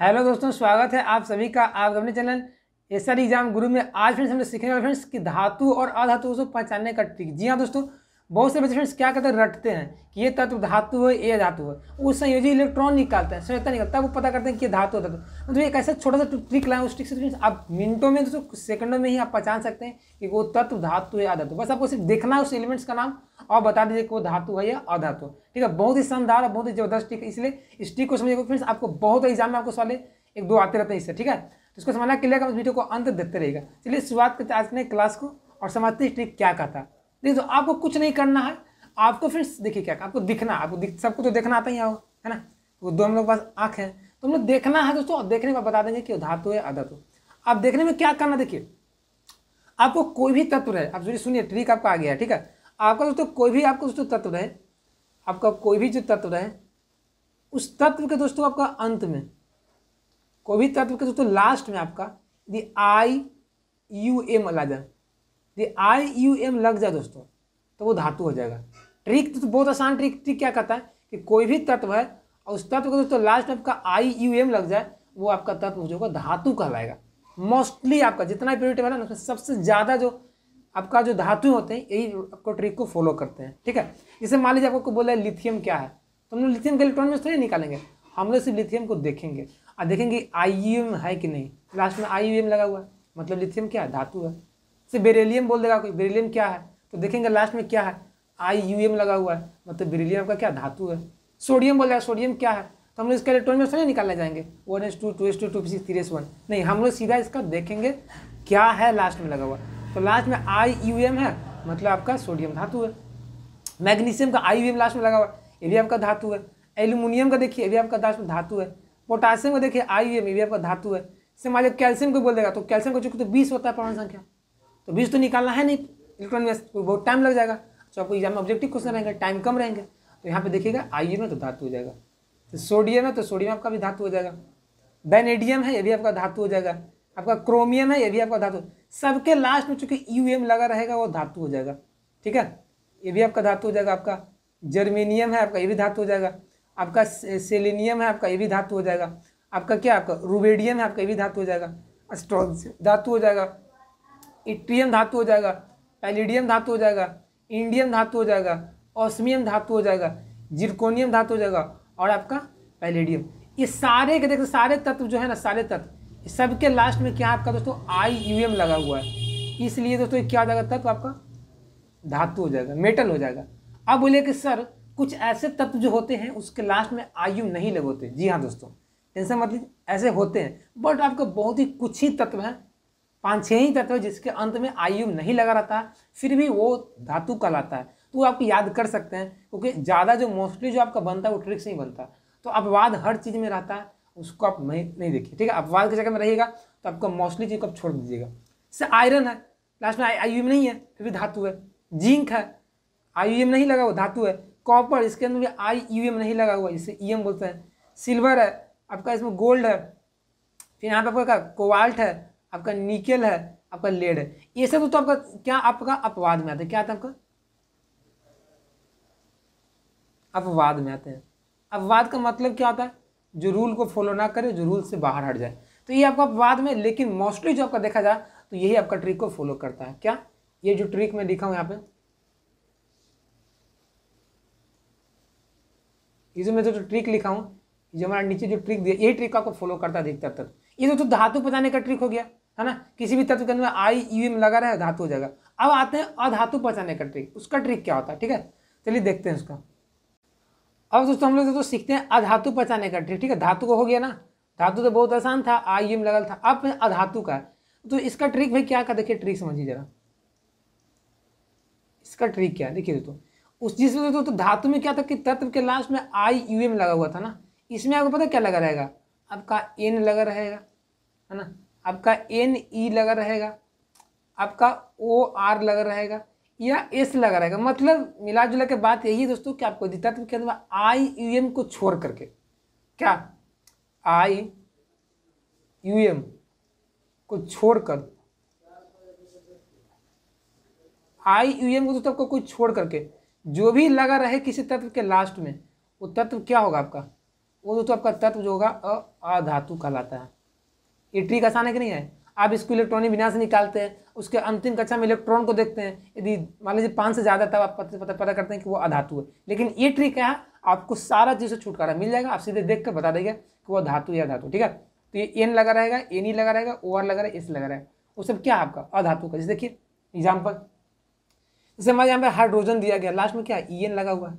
Hello दोस्तों स्वागत है आप सभी का आप अपने चैनल एस एग्जाम गुरु में आज फ्रेंड्स हमने सीखने वाले फ्रेंड्स की धातु और अधातु को पहचानने का ट्रिक जी हाँ दोस्तों बहुत से पेशेंट्स क्या करते हैं रटते हैं कि ये तत्व धातु है ये धातु है उस संयोजी इलेक्ट्रॉन निकालते हैं संयोजता निकालता है वो पता करते हैं कि धातु है धातु मतलब तो एक ऐसा छोटा सा ट्रिक लाए उस ट्रिक से तो आप मिनटों में दोस्तों सेकंडों में ही आप पहचान सकते हैं कि वो तत्व धातु है अधातु बस आपको सिर्फ देखना है उस एलिमेंट्स का नाम और बता दीजिए कि वो धातु है या अधातु ठीक है बहुत ही शानदार और बहुत ही जबरदस्त ट्रिक इसलिए इस ट्रिक को समझिएगा फ्रेंड्स आपको बहुत एग्जाम में आपको सवाल एक दो आते रहते हैं इससे ठीक है तो इसको समझना के लिए वीडियो को अंत देखते रहेगा चलिए शुरुआत करते आज के क्लास को और समझते हैं ट्रिक क्या कहता है देखिए तो आपको कुछ नहीं करना है आपको फिर देखिए क्या आपको दिखना आपको दिख, सबको तो देखना आता ही हो है ना वो दो हम लोग पास आँख है तो हम लोग देखना है दोस्तों देखने में बता देंगे कि धातु तो है तो। अधातु आप देखने में क्या करना देखिए आपको कोई भी तत्व रहे आप सुनिए ट्रिक आपका आ गया है ठीक है आपका दोस्तों कोई भी आपको दोस्तों तत्व रहे आपका कोई भी जो तत्व रहे उस तत्व के दोस्तों आपका अंत में कोई भी तत्व के दोस्तों लास्ट में आपका यदि आई यू एम ला जाए यदि आई यू एम लग जाए दोस्तों तो वो धातु हो जाएगा ट्रिक तो बहुत आसान ट्रिक ट्रिक क्या कहता है कि कोई भी तत्व है और उस तत्व को दोस्तों लास्ट में आपका आई यू एम लग जाए वो आपका तत्व जो होगा धातु कहलाएगा मोस्टली आपका जितना भी टेबल है ना सबसे ज़्यादा जो आपका जो धातु होते हैं यही आपको ट्रिक को फॉलो करते हैं ठीक है जैसे मान लीजिए आपको बोला है लिथियम क्या है तो हम लोग लिथियम के इलेक्ट्रॉन में थोड़ी निकालेंगे हम लोग सिर्फ लिथियम को देखेंगे और देखेंगे आई यू एम है कि नहीं लास्ट में आई यू एम लगा हुआ है मतलब लिथियम क्या है धातु है से बेरेलियम बोल देगा कोई बेरेलियम क्या है तो देखेंगे लास्ट में क्या है आई यू एम लगा हुआ है मतलब बेरेलियम का क्या धातु है सोडियम बोल जाएगा सोडियम क्या है तो हम लोग इसका इलेक्ट्रॉन में निकालने जाएंगे one S two two S two two six three S one नहीं हम लोग सीधा इसका देखेंगे क्या है लास्ट में लगा हुआ तो लास्ट में आई यू एम है मतलब आपका सोडियम धातु है मैग्नीशियम का आई यू एम लास्ट में लगा हुआ ये भी आपका धातु है एल्यूमिनियम का देखिए ये भी आपका लास्ट में धातु है पोटासियम का देखिए आई यू एम ये भी आपका धातु है इससे मान लो कैल्शियम को बोल देगा तो कैल्शियम का चूंकि तो बीस होता है परमाणु संख्या तो बीज तो निकालना है नहीं इलेक्ट्रॉन में बहुत टाइम लग जाएगा तो आपको एग्जाम में ऑब्जेक्टिव क्वेश्चन रहेंगे टाइम कम रहेंगे तो यहाँ पे देखिएगा आई में तो धातु हो जाएगा तो सोडियम है तो सोडियम आपका भी धातु हो जाएगा बेनेडियम है ये भी आपका धातु हो जाएगा आपका क्रोमियम है ये भी आपका धातु सबके लास्ट में चूंकि यू लगा रहेगा वो धातु हो जाएगा ठीक है ये भी आपका धातु हो जाएगा आपका जर्मेनियम है आपका ये भी धातु हो जाएगा आपका सेलिनियम है आपका ये भी धातु हो जाएगा आपका क्या आपका रूबेडियम है आपका ये भी धातु हो जाएगा अस्ट्रॉन धातु हो जाएगा इट्रियम धातु हो जाएगा पैलिडियम धातु हो जाएगा इंडियम धातु हो जाएगा ऑस्मियम धातु हो जाएगा जिरकोनियम धातु हो जाएगा और आपका पैलेडियम ये सारे के देखो सारे तत्व जो है ना सारे तत्व सबके लास्ट में क्या आपका दोस्तों आई यू एम लगा हुआ है इसलिए दोस्तों क्या हो जाएगा तत्व आपका धातु हो जाएगा मेटल हो जाएगा अब बोले कि सर कुछ ऐसे तत्व जो होते हैं उसके लास्ट में आयु नहीं लगे होते जी हाँ दोस्तों टेंशन मतलब ऐसे होते हैं बट आपका बहुत ही कुछ ही तत्व हैं पाँच छः ही तत्व जिसके अंत में आयु नहीं लगा रहता फिर भी वो धातु कहलाता है तो आपको याद कर सकते हैं क्योंकि ज़्यादा जो मोस्टली जो आपका बनता है वो ट्रिक से ही बनता है तो अपवाद हर चीज़ में रहता है उसको आप नहीं नहीं देखिए ठीक है अपवाद की जगह में रहिएगा तो आपका मोस्टली चीज़ को आप छोड़ दीजिएगा जैसे आयरन है लास्ट में आयु में नहीं है फिर भी धातु है जिंक है आई यू नहीं लगा हुआ धातु है कॉपर इसके अंदर भी आई यू एम नहीं लगा हुआ जिसे ई e एम बोलते हैं सिल्वर है आपका इसमें गोल्ड है फिर यहाँ पे आपका कोवाल्ट है आपका निकेल है आपका लेड है ये सब तो आपका क्या आपका अपवाद में आता है क्या आता है आपका अपवाद में आते हैं अपवाद का मतलब क्या होता है जो रूल को फॉलो ना करे जो रूल से बाहर हट जाए तो ये आपका अपवाद में लेकिन मोस्टली जो आपका देखा जाए तो यही आपका ट्रिक को फॉलो करता है क्या ये जो ट्रिक मैं लिखा हूँ यहाँ पे ये जो मैं जो ट्रिक लिखा हूँ जो हमारा नीचे जो ट्रिक दिया यही ट्रिक आपको फॉलो करता है अधिकतर तक ये तो धातु बताने का ट्रिक हो गया है ना किसी भी तत्व के अंदर आई यू एम लगा रहे धातु हो जाएगा अब आते हैं अधातु पहचाने का ट्रिक उसका ट्रिक क्या होता है ठीक है चलिए देखते हैं उसका अब दोस्तों हम लोग दोस्तों सीखते हैं अधातु पहचाने का ट्रिक ठीक है धातु का हो गया ना धातु तो बहुत आसान था आई यू e, एम लगा था अब अधातु का तो इसका ट्रिक भाई क्या का देखिए ट्रिक समझिए जरा इसका ट्रिक क्या देखिए दोस्तों उस जिसमें दोस्तों तो धातु में क्या था कि तत्व के लास्ट में आई यू एम लगा हुआ था ना इसमें आपको पता क्या लगा रहेगा आपका एन लगा रहेगा है ना आपका एन ई e लगा रहेगा आपका ओ आर लगा रहेगा या एस लगा रहेगा मतलब मिला जुला के बात यही है दोस्तों कि आपको द्वितत्व के अंदर आई यू एम को छोड़ करके क्या आई यू एम को छोड़कर आई यू एम को दोस्तों आपको कोई छोड़ करके जो भी लगा रहे किसी तत्व के लास्ट में वो तत्व क्या होगा आपका वो दोस्तों आपका तत्व जो होगा अधातु कहलाता है ये ट्रिक आसान है कि नहीं है आप इसको इलेक्ट्रॉनिक बिना से निकालते हैं उसके अंतिम कक्षा में इलेक्ट्रॉन को देखते हैं यदि मान लीजिए पाँच से ज़्यादा तब आप पता पता पता करते हैं कि वो अधातु है लेकिन ये ट्रिक है आपको सारा चीज़ से छुटकारा मिल जाएगा आप सीधे देख कर बता देंगे कि वो धातु या धातु ठीक है तो ये एन लगा रहेगा एन ई e लगा रहेगा ओ आर लगा रहेगा एस लगा रहेगा वो सब क्या आपका अधातु का जैसे देखिए एग्जाम्पल जैसे हमारे यहाँ पे हाइड्रोजन दिया गया लास्ट में क्या ई एन लगा हुआ है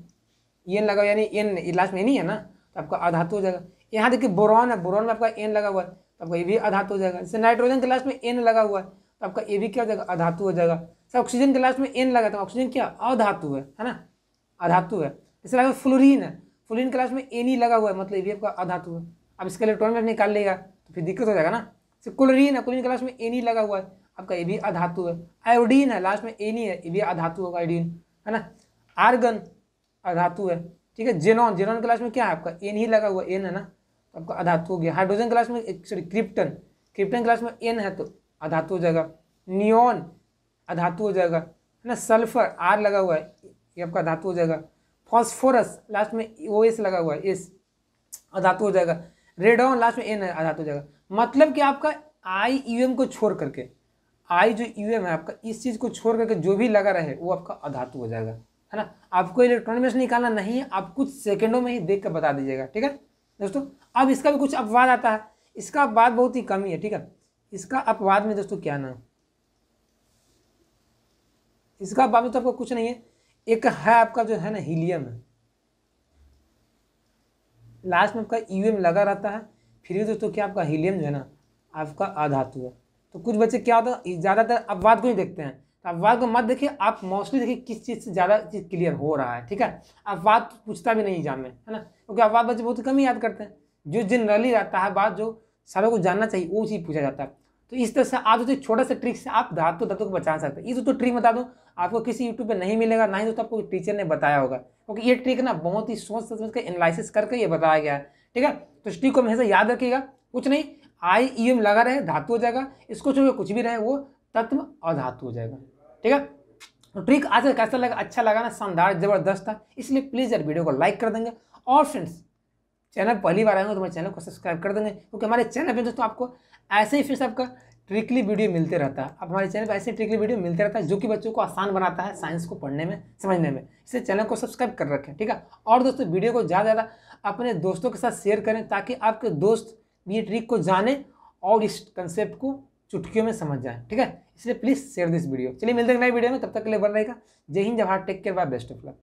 ई एन लगा हुआ यानी एन लास्ट में एन ही e है ना तो आपका अधातु हो जाएगा यहाँ देखिए बोरॉन है बोरॉन में आपका एन लगा हुआ है तो आपका ये भी अधातु हो जाएगा जैसे नाइट्रोजन के लास्ट में एन लगा हुआ है तो आपका ए भी क्या हो जाएगा अधातु हो जाएगा सर ऑक्सीजन के लास्ट में एन लगा तो ऑक्सीजन क्या अधातु है है ना अधातु है जैसे लगा फ्लोरिन है फ्लोरिन के लास्ट में एन ही लगा हुआ है मतलब ये भी आपका अधातु है अब इसका इलेक्ट्रॉन में निकाल लेगा तो फिर दिक्कत हो जाएगा ना जैसे क्लोरीन है क्लोरिन के लास्ट में एन ही लगा हुआ है आपका ये भी अधातु है आयोडीन है लास्ट में एन ही है ये भी अधातु होगा आयोडीन है ना आर्गन अधातु है ठीक है जेनॉन जेनॉन के लास्ट में क्या है आपका एन ही लगा हुआ एन है ना आपका तो अधातु हो गया हाइड्रोजन क्लास में सॉरी क्रिप्टन क्रिप्टन क्लास में एन है तो अधातु हो जाएगा नियोन अधातु हो जाएगा है ना सल्फर आर लगा हुआ है ये आपका धातु हो जाएगा फॉस्फोरस लास्ट में ओ एस लगा हुआ है एस अधातु हो जाएगा रेडॉन लास्ट में एन अधातु हो जाएगा मतलब कि आपका आई यू एम को छोड़ करके आई जो यू एम है आपका इस चीज़ को छोड़ करके जो भी लगा रहे वो आपका अधातु हो जाएगा है ना आपको इलेक्ट्रॉनिक निकालना नहीं है आप कुछ सेकेंडों में ही देख कर बता दीजिएगा ठीक है दोस्तों अब इसका भी कुछ अपवाद आता है इसका अपवाद बहुत ही कम ही है ठीक है इसका अपवाद में दोस्तों क्या नाम इसका अपवाद में तो आपका कुछ नहीं है एक है आपका जो है ना हीलियम है लास्ट में आपका ईवीएम लगा रहता है फिर भी दोस्तों क्या आपका हीलियम जो है ना आपका आधातु है तो कुछ बच्चे क्या होता है ज़्यादातर अपवाद को ही देखते हैं तो को मत देखिए आप मोस्टली देखिए किस चीज़ से ज़्यादा चीज़ क्लियर हो रहा है ठीक है अपवाद पूछता भी नहीं एग्जाम में है ना क्योंकि अपवाद बच्चे बहुत कम ही याद करते हैं जो जनरली रहता है बात जो सारों को जानना चाहिए वो चीज़ पूछा जाता है तो इस तरह से आप जो छोटा सा ट्रिक से आप धातु धातु को बचा सकते हैं ये तो ट्रिक तो बता दूँ आपको किसी यूट्यूब पर नहीं मिलेगा ना ही दोस्तों आपको टीचर ने बताया होगा क्योंकि ये ट्रिक ना बहुत ही सोच समझ कर एनालिसिस करके ये बताया गया है ठीक है तो इस ट्रिक को हमेशा याद रखिएगा कुछ नहीं आई ई एम लगा रहे धातु हो जाएगा इसको छोड़कर कुछ भी रहे वो तत्व अधातु हो जाएगा ठीक है तो ट्रिक आज का कैसा लगा अच्छा लगा ना शानदार जबरदस्त था इसलिए प्लीज़ यार वीडियो को लाइक कर देंगे और फ्रेंड्स चैनल पहली बार आएंगे तो हमारे चैनल को सब्सक्राइब कर देंगे क्योंकि हमारे चैनल पर दोस्तों आपको ऐसे ही फ्रेंड्स आपका ट्रिकली वीडियो मिलते रहता है अब हमारे चैनल पर ऐसे ट्रिकली वीडियो मिलते रहता है जो कि बच्चों को आसान बनाता है साइंस को पढ़ने में समझने में इसलिए चैनल को सब्सक्राइब कर रखें ठीक है और दोस्तों वीडियो को ज़्यादा ज़्यादा अपने दोस्तों के साथ शेयर करें ताकि आपके दोस्त भी ये ट्रिक को जाने और इस कंसेप्ट को चुटकियों में समझ जाए ठीक है इसलिए प्लीज़ शेयर दिस वीडियो चलिए मिलते हैं नए वीडियो में तब तक के लिए बन रहेगा जय हिंद Jawahar take care bye best of luck